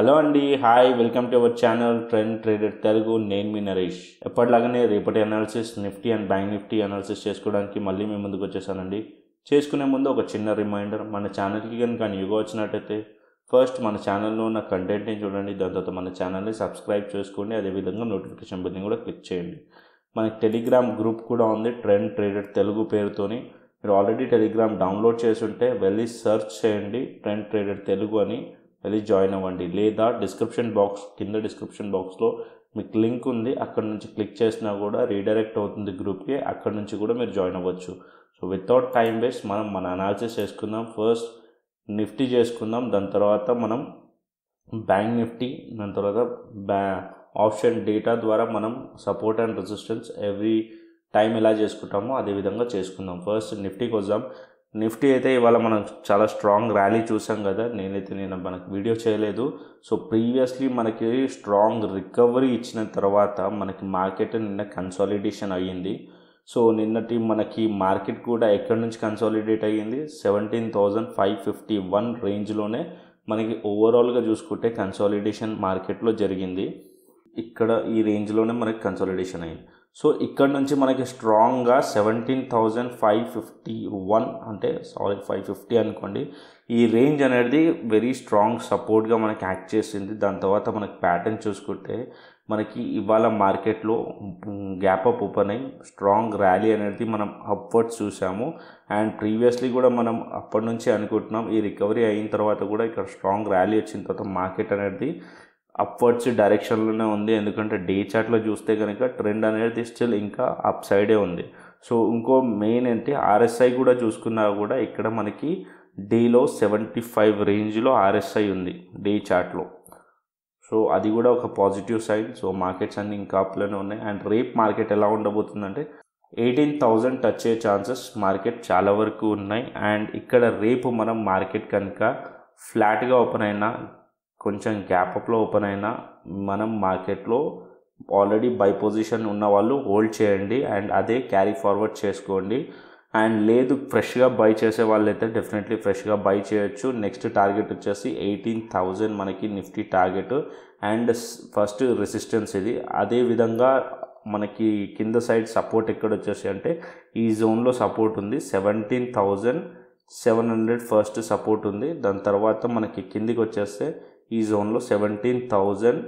hello అండి hi welcome to our channel trend traded Telugu నేను మీ నరేష్ ఎప్పటిలాగానే రేపటి analysis Nifty and bank Nifty analysis చేసుకోవడానికి మళ్ళీ మేము ముందుకు వచ్చేసానండి చేసుకునే ముందు ఒక చిన్న రిమైండర్ మన ఛానల్కి కనుక న్యూగా వచ్చినట్టయితే ఫస్ట్ మన ఛానల్లో ఉన్న కంటెంట్ని చూడండి దాని తర్వాత మన ఛానల్ని సబ్స్క్రైబ్ చేసుకోండి అదేవిధంగా నోటిఫికేషన్ బిల్ని కూడా క్లిక్ చేయండి మనకి టెలిగ్రామ్ గ్రూప్ కూడా ఉంది ట్రెండ్ ట్రేడెడ్ తెలుగు పేరుతోని మీరు ఆల్రెడీ టెలిగ్రామ్ డౌన్లోడ్ చేసి ఉంటే వెళ్ళి సర్చ్ చేయండి ట్రెండ్ ట్రేడెడ్ తెలుగు అని వెళ్ళి జాయిన్ అవ్వండి లేదా డిస్క్రిప్షన్ బాక్స్ కింద డిస్క్రిప్షన్ బాక్స్లో మీకు లింక్ ఉంది అక్కడ నుంచి క్లిక్ చేసినా కూడా రీడైరెక్ట్ అవుతుంది గ్రూప్కి అక్కడ నుంచి కూడా మీరు జాయిన్ అవ్వచ్చు సో వితౌట్ టైం వేస్ట్ మనం మన అనాలిసిస్ చేసుకుందాం ఫస్ట్ నిఫ్టీ చేసుకుందాం దాని తర్వాత మనం బ్యాంక్ నిఫ్టీ దాని తర్వాత బ్యా ఆప్షన్ డేటా ద్వారా మనం support and resistance every time ఎలా చేసుకుంటామో అదేవిధంగా చేసుకుందాం ఫస్ట్ నిఫ్టీకి వద్దాం నిఫ్టీ అయితే ఇవాళ మనం చాలా స్ట్రాంగ్ ర్యాలీ చూసాం కదా నేనైతే నేను మనకు వీడియో చేయలేదు సో ప్రీవియస్లీ మనకి స్ట్రాంగ్ రికవరీ ఇచ్చిన తర్వాత మనకి మార్కెట్ నిన్న కన్సాలిడేషన్ అయ్యింది సో నిన్నటి మనకి మార్కెట్ కూడా ఎక్కడి నుంచి కన్సాలిడేట్ అయ్యింది seventeen thousand five fifty one రేంజ్లోనే మనకి ఓవరాల్గా చూసుకుంటే కన్సాలిడేషన్ మార్కెట్లో జరిగింది ఇక్కడ ఈ రేంజ్లోనే మనకి కన్సాలిడేషన్ అయింది సో ఇక్కడ నుంచి మనకి స్ట్రాంగ్గా seventeen thousand five fifty one అంటే సారీ ఫైవ్ ఫిఫ్టీ అనుకోండి ఈ రేంజ్ అనేది వెరీ స్ట్రాంగ్ సపోర్ట్గా మనకి యాక్ట్ చేసింది దాని తర్వాత మనకి ప్యాటర్న్ చూసుకుంటే మనకి ఇవాళ మార్కెట్లో గ్యాప్ అప్ ఓపెన్ అయ్యి స్ట్రాంగ్ ర్యాలీ అనేది మనం అప్వర్డ్స్ చూసాము అండ్ ప్రీవియస్లీ కూడా మనం అప్పటి నుంచి అనుకుంటున్నాం ఈ రికవరీ అయిన తర్వాత కూడా ఇక్కడ స్ట్రాంగ్ ర్యాలీ వచ్చిన తర్వాత మార్కెట్ అనేది అప్వర్డ్స్ డైరెక్షన్లోనే ఉంది ఎందుకంటే డే చార్ట్లో చూస్తే కనుక ట్రెండ్ అనేది స్టిల్ ఇంకా అప్ సైడే ఉంది సో ఇంకో మెయిన్ ఏంటి ఆర్ఎస్ఐ కూడా చూసుకున్నా కూడా ఇక్కడ మనకి డేలో సెవెంటీ ఫైవ్ రేంజ్లో ఆర్ఎస్ఐ ఉంది డే చార్ట్లో సో అది కూడా ఒక పాజిటివ్ సైడ్ సో మార్కెట్స్ అన్నీ ఇంకా అప్లోనే ఉన్నాయి అండ్ రేపు మార్కెట్ ఎలా ఉండబోతుందంటే ఎయిటీన్ థౌజండ్ టచ్ అయ్యే ఛాన్సెస్ మార్కెట్ చాలా వరకు ఉన్నాయి అండ్ ఇక్కడ రేపు మనం మార్కెట్ కనుక ఫ్లాట్గా ఓపెన్ అయినా కొంచెం అప్లో ఓపెన్ అయినా మనం మార్కెట్లో ఆల్రెడీ బై పొజిషన్ ఉన్న వాళ్ళు హోల్డ్ చేయండి అండ్ అదే క్యారీ ఫార్వర్డ్ చేసుకోండి అండ్ లేదు ఫ్రెష్గా బై చేసే వాళ్ళు అయితే డెఫినెట్లీ ఫ్రెష్గా బై చేయొచ్చు నెక్స్ట్ టార్గెట్ వచ్చేసి ఎయిటీన్ థౌజండ్ మనకి Nifty target and first resistance ఇది అదే విధంగా మనకి కింద సైడ్ సపోర్ట్ ఎక్కడ వచ్చేసి అంటే ఈ జోన్లో సపోర్ట్ ఉంది seventeen thousand seven hundred first support ఉంది దాని తర్వాత మనకి కిందికి వచ్చేస్తే ఈ జోన్లో seventeen thousand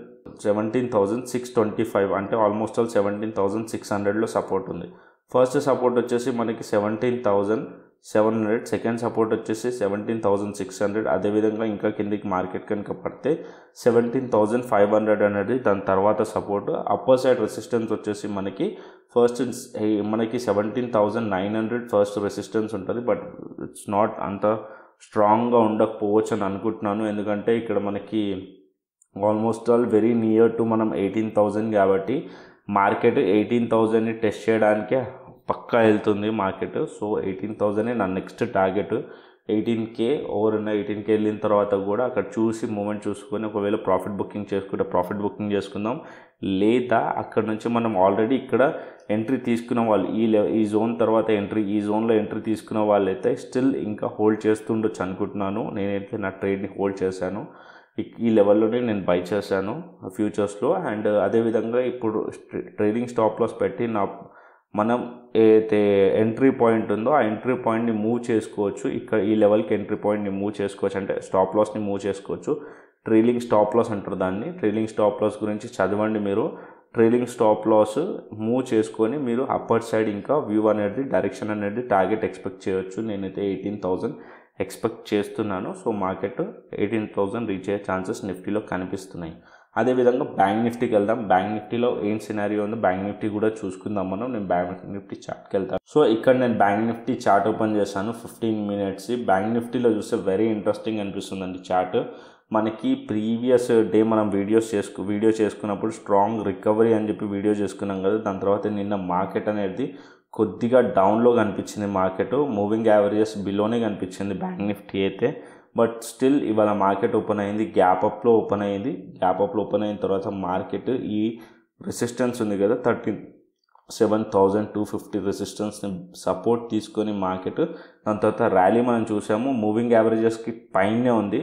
seventeen thousand six twenty five అంటే almost all seventeen thousand six హండ్రెడ్లో సపోర్ట్ ఉంది ఫస్ట్ సపోర్ట్ వచ్చేసి మనకి seventeen thousand seven hundred second support వచ్చేసి సెవెంటీన్ థౌజండ్ సిక్స్ హండ్రెడ్ అదేవిధంగా ఇంకా కిందికి మార్కెట్ కనుక పడితే సెవెంటీన్ థౌజండ్ ఫైవ్ హండ్రెడ్ అనేది దాని తర్వాత సపోర్ట్ అప్పర్ సైడ్ రెసిస్టెన్స్ వచ్చేసి మనకి ఫస్ట్ మనకి seventeen thousand nine hundred first resistance ఉంటుంది బట్ ఇట్స్ నాట్ అంత స్ట్రాంగ్గా ఉండకపోవచ్చు అని అనుకుంటున్నాను ఎందుకంటే ఇక్కడ మనకి almost all very near to మనం ఎయిటీన్ థౌజండ్ కాబట్టి మార్కెట్ ఎయిటీన్ థౌజండ్ని టెస్ట్ చేయడానికే పక్కా వెళ్తుంది మార్కెట్ సో ఎయిటీన్ థౌజండే నా next target eighteen K over ఉన్న ఎయిటీన్ కే వెళ్ళిన తర్వాత కూడా అక్కడ చూసి మూమెంట్ చూసుకొని ఒకవేళ ప్రాఫిట్ బుకింగ్ చేసుకుంటే ప్రాఫిట్ బుకింగ్ చేసుకుందాం లేదా అక్కడ నుంచి మనం ఆల్రెడీ ఇక్కడ ఎంట్రీ తీసుకున్న వాళ్ళు ఈ ఈ జోన్ తర్వాత ఎంట్రీ ఈ జోన్లో ఎంట్రీ తీసుకున్న వాళ్ళైతే స్టిల్ ఇంకా హోల్డ్ చేస్తుండొచ్చు అనుకుంటున్నాను నేనైతే నా ట్రేడ్ని హోల్డ్ చేశాను ఈ లెవెల్లోనే నేను బై చేశాను ఫ్యూచర్స్లో అండ్ అదేవిధంగా ఇప్పుడు ట్రేడింగ్ స్టాప్ లాస్ పెట్టి నా మనం ఏదైతే ఎంట్రీ పాయింట్ ఉందో ఆ ఎంట్రీ పాయింట్ని మూవ్ చేసుకోవచ్చు ఇక్కడ ఈ లెవెల్కి ఎంట్రీ పాయింట్ని మూవ్ చేసుకోవచ్చు అంటే స్టాప్ లాస్ని మూవ్ చేసుకోవచ్చు ట్రైలింగ్ స్టాప్ లాస్ అంటారు దాన్ని ట్రైలింగ్ స్టాప్ లాస్ గురించి చదవండి మీరు ట్రైలింగ్ స్టాప్ లాస్ మూవ్ చేసుకొని మీరు అప్పర్ సైడ్ ఇంకా వ్యూ అనేది డైరెక్షన్ అనేది టార్గెట్ ఎక్స్పెక్ట్ చేయొచ్చు నేనైతే ఎయిటీన్ థౌజండ్ ఎక్స్పెక్ట్ చేస్తున్నాను so market eighteen thousand reach అయ్యే ఛాన్సెస్ నిఫ్టీలో కనిపిస్తున్నాయి అదేవిధంగా బ్యాంక్ నిఫ్టీకి వెళ్దాం బ్యాంక్ నిఫ్టీలో ఏం సినారియో ఉందో బ్యాంక్ నిఫ్టీ కూడా చూసుకుందాం మనం నేను బ్యాంక్ నిఫ్టీ చార్ట్కి వెళ్తాను సో ఇక్కడ నేను బ్యాంక్ నిఫ్టీ చార్ట్ ఓపెన్ చేశాను ఫిఫ్టీన్ మినిట్స్ బ్యాంక్ నిఫ్టీలో చూస్తే వెరీ ఇంట్రెస్టింగ్ అనిపిస్తుందండి చార్ట్ మనకి ప్రీవియస్ డే మనం వీడియోస్ చేసుకు వీడియో చేసుకున్నప్పుడు స్ట్రాంగ్ రికవరీ అని చెప్పి వీడియో చేసుకున్నాం కదా దాని తర్వాత నిన్న మార్కెట్ అనేది కొద్దిగా డౌన్లో కనిపించింది మార్కెట్ మూవింగ్ యావరేజెస్ బిలోనే కనిపించింది బ్యాంక్ నిఫ్టీ అయితే బట్ స్టిల్ ఇవాళ మార్కెట్ ఓపెన్ అయింది గ్యాప్ అప్లో ఓపెన్ అయింది గ్యాప్ అప్లో ఓపెన్ అయిన తర్వాత మార్కెట్ ఈ రెసిస్టెన్స్ ఉంది కదా thirteen seven thousand two fifty రెసిస్టెన్స్ని సపోర్ట్ తీసుకొని మార్కెట్ దాని తర్వాత ర్యాలీ మనం చూసాము మూవింగ్ యావరేజెస్కి పైనే ఉంది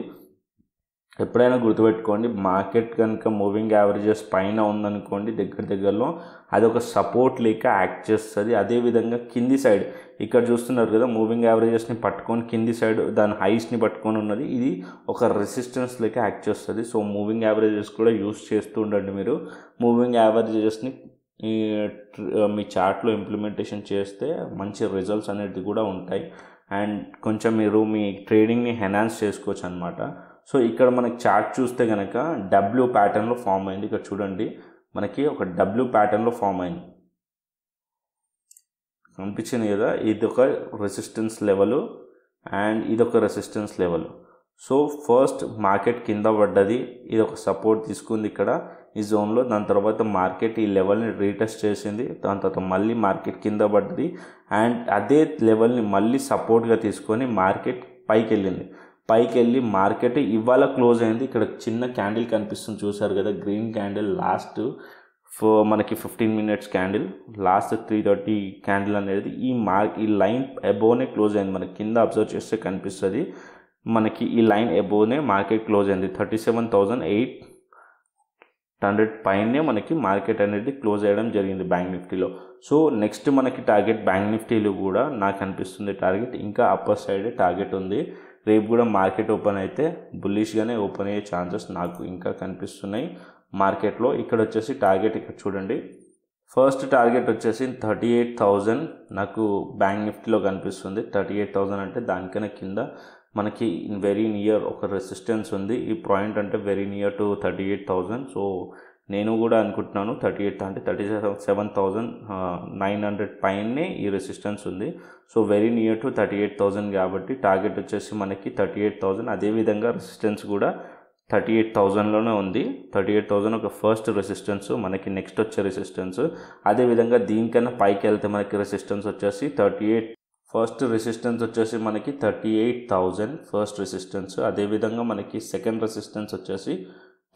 ఎప్పుడైనా గుర్తుపెట్టుకోండి మార్కెట్ కనుక మూవింగ్ యావరేజెస్ పైన ఉందనుకోండి దగ్గర దగ్గరలో అది ఒక సపోర్ట్ లేక యాక్ట్ చేస్తుంది అదేవిధంగా కింది సైడ్ ఇక్కడ చూస్తున్నారు కదా మూవింగ్ యావరేజెస్ని పట్టుకొని కింది సైడ్ దాని హైస్ని పట్టుకొని ఉన్నది ఇది ఒక రెసిస్టెన్స్ లేక యాక్ట్ చేస్తుంది సో మూవింగ్ యావరేజెస్ కూడా యూస్ చేస్తూ ఉండండి మీరు మూవింగ్ యావరేజెస్ని మీ చార్ట్లో ఇంప్లిమెంటేషన్ చేస్తే మంచి రిజల్ట్స్ అనేది కూడా ఉంటాయి అండ్ కొంచెం మీరు మీ ట్రేడింగ్ని ఎనాన్స్ చేసుకోవచ్చు అనమాట సో ఇక్కడ మనకి చార్ట్ చూస్తే కనుక డబ్ల్యూ ప్యాటర్న్లో ఫామ్ అయింది ఇక్కడ చూడండి మనకి ఒక డబ్ల్యూ ప్యాటర్న్లో ఫామ్ అయింది కనిపించింది కదా ఇది ఒక రెసిస్టెన్స్ లెవెల్ అండ్ ఇది ఒక resistance level so first market కింద పడ్డది ఇది ఒక సపోర్ట్ తీసుకుంది ఇక్కడ ఈ జోన్లో దాని తర్వాత మార్కెట్ ఈ లెవెల్ని రీటెస్ట్ చేసింది దాని తర్వాత మళ్ళీ మార్కెట్ కింద పడ్డది అండ్ అదే లెవెల్ని మళ్ళీ సపోర్ట్గా తీసుకొని మార్కెట్ పైకి వెళ్ళింది పైకి వెళ్ళి మార్కెట్ ఇవాళ క్లోజ్ అయింది ఇక్కడ చిన్న క్యాండిల్ కనిపిస్తుంది చూసారు కదా గ్రీన్ క్యాండిల్ లాస్ట్ ఫో మనకి fifteen minutes candle last three thirty candle అనేది ఈ మార్క్ ఈ లైన్ అబోవ్నే క్లోజ్ అయింది మనకి కింద అబ్జర్వ్ చేస్తే కనిపిస్తుంది మనకి ఈ లైన్ అబోవ్నే మార్కెట్ క్లోజ్ అయింది thirty seven thousand eight hundred పైనే మనకి మార్కెట్ అనేది క్లోజ్ చేయడం జరిగింది బ్యాంక్ నిఫ్టీలో సో నెక్స్ట్ మనకి టార్గెట్ బ్యాంక్ నిఫ్టీలో కూడా నాకు అనిపిస్తుంది టార్గెట్ ఇంకా అప్పర్ సైడ్ టార్గెట్ ఉంది రేపు కూడా మార్కెట్ ఓపెన్ అయితే బుల్లిష్గానే ఓపెన్ అయ్యే ఛాన్సెస్ నాకు ఇంకా కనిపిస్తున్నాయి మార్కెట్లో ఇక్కడ వచ్చేసి టార్గెట్ ఇక్కడ చూడండి ఫస్ట్ టార్గెట్ వచ్చేసి థర్టీ ఎయిట్ థౌజండ్ నాకు బ్యాంక్ నిఫ్టీలో కనిపిస్తుంది థర్టీ ఎయిట్ థౌజండ్ అంటే దానికైనా కింద మనకి వెరీ నియర్ ఒక రెసిస్టెన్స్ ఉంది ఈ పాయింట్ అంటే very near to thirty eight thousand so నేను కూడా అనుకుంటున్నాను థర్టీ ఎయిట్ అంటే thirty seven thousand nine hundred పైనే ఈ రెసిస్టెన్స్ ఉంది so very near to thirty eight thousand కాబట్టి టార్గెట్ వచ్చేసి మనకి థర్టీ ఎయిట్ థౌజండ్ అదేవిధంగా రెసిస్టెన్స్ కూడా థర్టీ ఎయిట్ థౌజండ్లోనే ఉంది థర్టీ ఎయిట్ థౌజండ్ ఒక ఫస్ట్ రెసిస్టెన్స్ మనకి నెక్స్ట్ వచ్చే రెసిస్టెన్స్ అదేవిధంగా దీనికన్నా పైకి వెళ్తే మనకి రెసిస్టెన్స్ వచ్చేసి థర్టీ ఎయిట్ ఫస్ట్ రెసిస్టెన్స్ వచ్చేసి మనకి thirty eight thousand first resistance అదేవిధంగా మనకి సెకండ్ రెసిస్టెన్స్ వచ్చేసి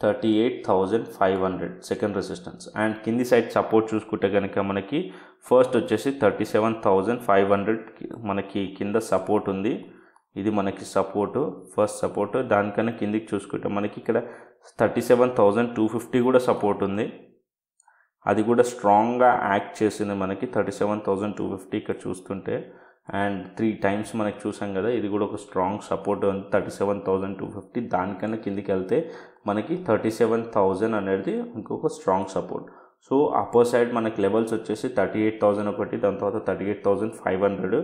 thirty eight thousand five hundred second resistance and కింది సైడ్ సపోర్ట్ చూసుకుంటే కనుక మనకి ఫస్ట్ వచ్చేసి thirty seven thousand five hundred మనకి కింద సపోర్ట్ ఉంది ఇది మనకి సపోర్టు ఫస్ట్ సపోర్టు దానికన్నా కిందికి చూసుకుంటే మనకి ఇక్కడ thirty seven thousand two fifty కూడా సపోర్ట్ ఉంది అది కూడా స్ట్రాంగ్గా యాక్ట్ చేసింది మనకి thirty seven thousand two fifty ఇక్కడ చూస్తుంటే అండ్ త్రీ టైమ్స్ మనకి చూసాం కదా ఇది కూడా ఒక strong support thirty seven thousand two fifty దానికన్నా కిందికి వెళ్తే మనకి థర్టీ సెవెన్ థౌజండ్ అనేది ఇంకొక strong support so upper side మనకి లెవెల్స్ వచ్చేసి థర్టీ ఎయిట్ థౌజండ్ ఒకటి దాని తర్వాత thirty eight thousand five hundred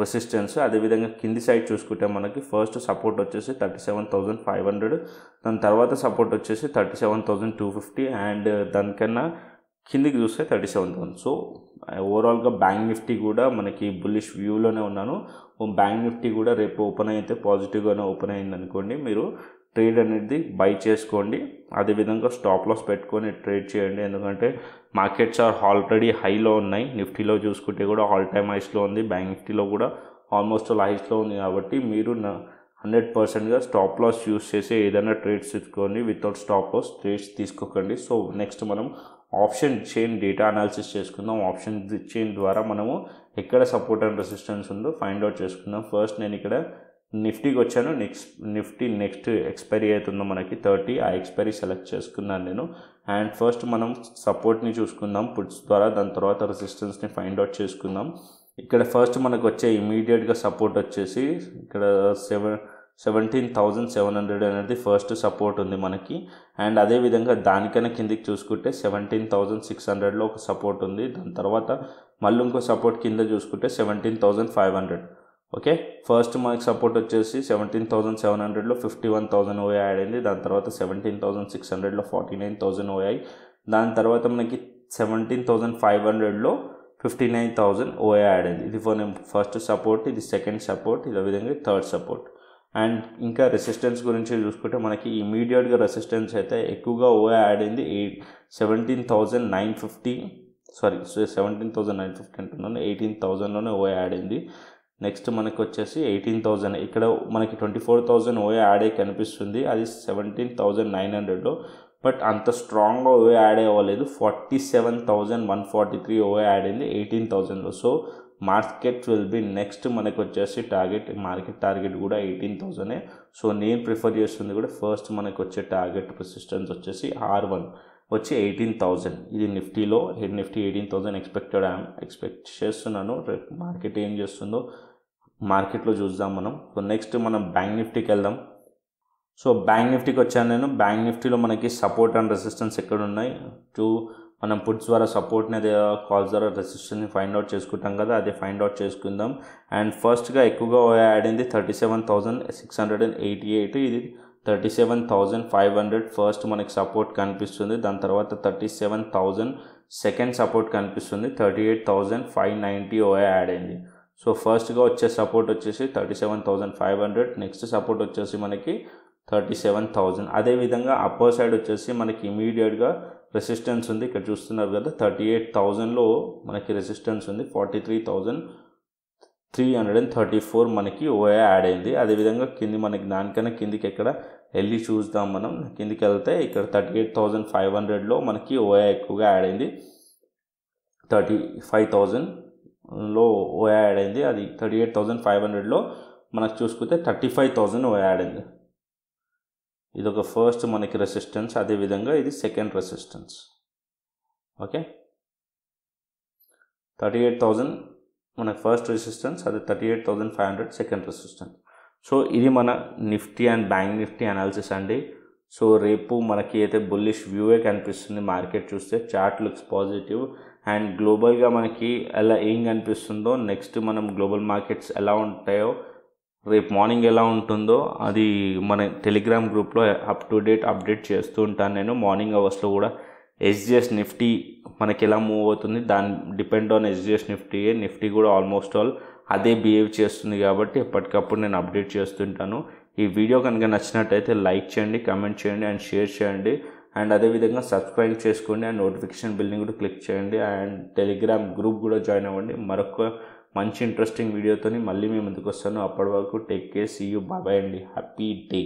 resistance అదేవిధంగా కింది సైడ్ చూసుకుంటే మనకి ఫస్ట్ సపోర్ట్ వచ్చేసి thirty seven thousand five hundred దాని తర్వాత సపోర్ట్ వచ్చేసి thirty seven thousand two fifty and దానికన్నా కిందికి చూస్తే థర్టీ సెవెన్ థౌసండ్ సో ఓవరాల్గా బ్యాంక్ నిఫ్టీ కూడా మనకి బుల్లిష్ వ్యూలోనే ఉన్నాను బ్యాంక్ నిఫ్టీ కూడా రేపు ఓపెన్ అయితే పాజిటివ్గానే ఓపెన్ అయింది అనుకోండి మీరు ట్రేడ్ అనేది బై చేసుకోండి అదేవిధంగా స్టాప్ లాస్ పెట్టుకొని ట్రేడ్ చేయండి ఎందుకంటే మార్కెట్స్ ఆర్ ఆల్రెడీ హైలో ఉన్నాయి నిఫ్టీలో చూసుకుంటే కూడా ఆల్ టైమ్ హైస్లో ఉంది బ్యాంక్ నిఫ్టీలో కూడా ఆల్మోస్ట్ ఆల్ హైస్లో ఉంది కాబట్టి మీరు హండ్రెడ్ పర్సెంట్గా స్టాప్ లాస్ యూస్ చేసి ఏదైనా ట్రేడ్స్ తీసుకోండి వితౌట్ స్టాప్ లాస్ ట్రేడ్స్ తీసుకోకండి సో నెక్స్ట్ మనం ఆప్షన్ చైన్ డేటా అనాలిసిస్ చేసుకుందాం ఆప్షన్ చైన్ ద్వారా మనము ఎక్కడ సపోర్ట్ అండ్ రెసిస్టెన్స్ ఉందో ఫైండ్ అవుట్ చేసుకుందాం ఫస్ట్ నేను ఇక్కడ నిఫ్టీకి వచ్చాను నెక్స్ట్ నిఫ్టీ నెక్స్ట్ ఎక్స్పైరీ అవుతుందో మనకి థర్టీ ఆ ఎక్స్పైరీ సెలెక్ట్ చేసుకున్నాను నేను అండ్ ఫస్ట్ మనం సపోర్ట్ని చూసుకుందాం పుట్స్ ద్వారా దాని తర్వాత రెసిస్టెన్స్ని ఫైండ్ అవుట్ చేసుకుందాం ఇక్కడ ఫస్ట్ మనకు వచ్చే ఇమీడియట్గా సపోర్ట్ వచ్చేసి ఇక్కడ seven seventeen thousand seven hundred అనేది ఫస్ట్ సపోర్ట్ ఉంది మనకి అండ్ అదేవిధంగా దానికైనా కిందికి చూసుకుంటే సెవెంటీన్ థౌజండ్ సిక్స్ హండ్రెడ్లో ఒక సపోర్ట్ ఉంది దాని తర్వాత మళ్ళీ ఇంకో సపోర్ట్ కింద చూసుకుంటే seventeen thousand five hundred okay first మనకి సపోర్ట్ వచ్చేసి సెవెంటీన్ థౌజండ్ సెవెన్ హండ్రెడ్లో fifty one thousand OI add అయింది దాని తర్వాత సెవెంటీన్ థౌసండ్ సిక్స్ హండ్రెడ్లో ఫార్టీ నైన్ థౌసండ్ ఓఐ దాని తర్వాత మనకి సెవెంటీన్ థౌసండ్ ఫైవ్ హండ్రెడ్లో fifty nine thousand OI add అయింది ఇది ఫస్ట్ సపోర్ట్ ఇది సెకండ్ సపోర్ట్ ఇదే విధంగా థర్డ్ సపోర్ట్ అండ్ ఇంకా రెసిస్టెన్స్ గురించి చూసుకుంటే మనకి ఇమీడియట్గా రెసిస్టెన్స్ అయితే ఎక్కువగా ఓఏ యాడ్ అయింది eight seventeen thousand nine fifty sorry so seventeen thousand nine fifty అంటున్నాను ఎయిటీన్ థౌజండ్లోనే ఓఏ యాడ్ అయింది నెక్స్ట్ మనకు వచ్చేసి ఎయిటీన్ థౌజండ్ ఇక్కడ మనకి twenty four thousand OI add కనిపిస్తుంది అది సెవెంటీన్ థౌజండ్ నైన్ హండ్రెడ్లో బట్ అంత స్ట్రాంగ్గా ఓవే యాడ్ అవ్వలేదు forty seven thousand one forty three OI add అయింది ఎయిటీన్ థౌజండ్లో so market will be next మనకు వచ్చేసి టార్గెట్ మార్కెట్ టార్గెట్ కూడా ఎయిటీన్ థౌజండే సో నేను ప్రిఫర్ చేస్తుంది కూడా ఫస్ట్ మనకు వచ్చే టార్గెట్ రెసిస్టెన్స్ వచ్చేసి ఆర్ వన్ వచ్చి ఎయిటీన్ థౌజండ్ ఇది నిఫ్టీలో head Nifty eighteen thousand expected expect చేస్తున్నాను మార్కెట్ ఏం చేస్తుందో మార్కెట్లో చూద్దాం మనం సో నెక్స్ట్ మనం బ్యాంక్ నిఫ్టీకి వెళ్దాం సో బ్యాంక్ నిఫ్టీకి వచ్చాను నేను బ్యాంక్ నిఫ్టీలో మనకి సపోర్ట్ అండ్ రెసిస్టెన్స్ ఎక్కడ ఉన్నాయి టూ మనం పుట్స్ ద్వారా సపోర్ట్ని అదే కాల్స్ ద్వారా రెసిస్టెన్స్ని ఫైండ్ అవుట్ చేసుకుంటాం కదా అది ఫైండ్ అవుట్ చేసుకుందాం అండ్ ఫస్ట్గా ఎక్కువగా యాడ్ అయింది thirty seven thousand six hundred and eighty eight ఇది thirty seven thousand five hundred first మనకి సపోర్ట్ కనిపిస్తుంది దాని తర్వాత thirty seven thousand second support కనిపిస్తుంది thirty eight thousand five ninety OI add అయింది సో ఫస్ట్గా వచ్చే సపోర్ట్ వచ్చేసి thirty seven thousand five hundred next support వచ్చేసి మనకి థర్టీ సెవెన్ థౌజండ్ అదేవిధంగా అప్పర్ సైడ్ వచ్చేసి మనకి ఇమీడియట్గా రెసిస్టెన్స్ ఉంది ఇక్కడ చూస్తున్నారు కదా థర్టీ ఎయిట్ థౌజండ్లో మనకి రెసిస్టెన్స్ ఉంది forty three thousand three hundred and thirty four మనకి ఓఏ యాడ్ అయింది అదేవిధంగా కింది మనకి దానికన్నా కిందికి ఎక్కడ వెళ్ళి చూద్దాం మనం కిందికి వెళ్తే ఇక్కడ థర్టీ ఎయిట్ థౌజండ్ ఫైవ్ హండ్రెడ్లో మనకి ఓఏ ఎక్కువగా యాడ్ అయింది థర్టీ ఫైవ్ థౌజండ్లో ఓఏ యాడ్ అయింది అది థర్టీ ఎయిట్ థౌజండ్ ఫైవ్ హండ్రెడ్లో మనకు చూసుకుంటే thirty five thousand OI add అయింది ఇది ఒక ఫస్ట్ మనకి రెసిస్టెన్స్ అదేవిధంగా ఇది second resistance okay thirty eight thousand మనకి ఫస్ట్ రెసిస్టెన్స్ అది thirty eight thousand five hundred second resistance so ఇది మన Nifty and bank Nifty analysis అండి సో రేపు మనకి అయితే బుల్లిష్ వ్యూవే కనిపిస్తుంది మార్కెట్ చూస్తే చార్ట్ లుక్స్ పాజిటివ్ అండ్ గ్లోబల్గా మనకి ఎలా ఏం కనిపిస్తుందో నెక్స్ట్ మనం గ్లోబల్ మార్కెట్స్ ఎలా ఉంటాయో రేపు మార్నింగ్ ఎలా ఉంటుందో అది మన టెలిగ్రామ్ గ్రూప్లో అప్ టు డేట్ అప్డేట్ చేస్తూ ఉంటాను నేను మార్నింగ్ అవర్స్లో కూడా ఎస్జిఎస్ నిఫ్టీ మనకి ఎలా మూవ్ అవుతుంది దాని డిపెండ్ ఆన్ ఎస్జిఎస్ నిఫ్టీ నిఫ్టీ కూడా ఆల్మోస్ట్ ఆల్ అదే బిహేవ్ చేస్తుంది కాబట్టి ఎప్పటికప్పుడు నేను అప్డేట్ చేస్తుంటాను ఈ వీడియో కనుక నచ్చినట్టయితే లైక్ చేయండి కమెంట్ చేయండి అండ్ షేర్ చేయండి అండ్ అదేవిధంగా సబ్స్క్రైబ్ చేసుకోండి అండ్ నోటిఫికేషన్ బిల్ని కూడా క్లిక్ చేయండి అండ్ టెలిగ్రామ్ గ్రూప్ కూడా జాయిన్ అవ్వండి మరొక మంచి ఇంట్రెస్టింగ్ వీడియోతో మళ్ళీ మేము ఎందుకు వస్తాను అప్పటి వరకు టేక్ కేర్ సీ యూ బాబాయ్ అండి హ్యాపీ డే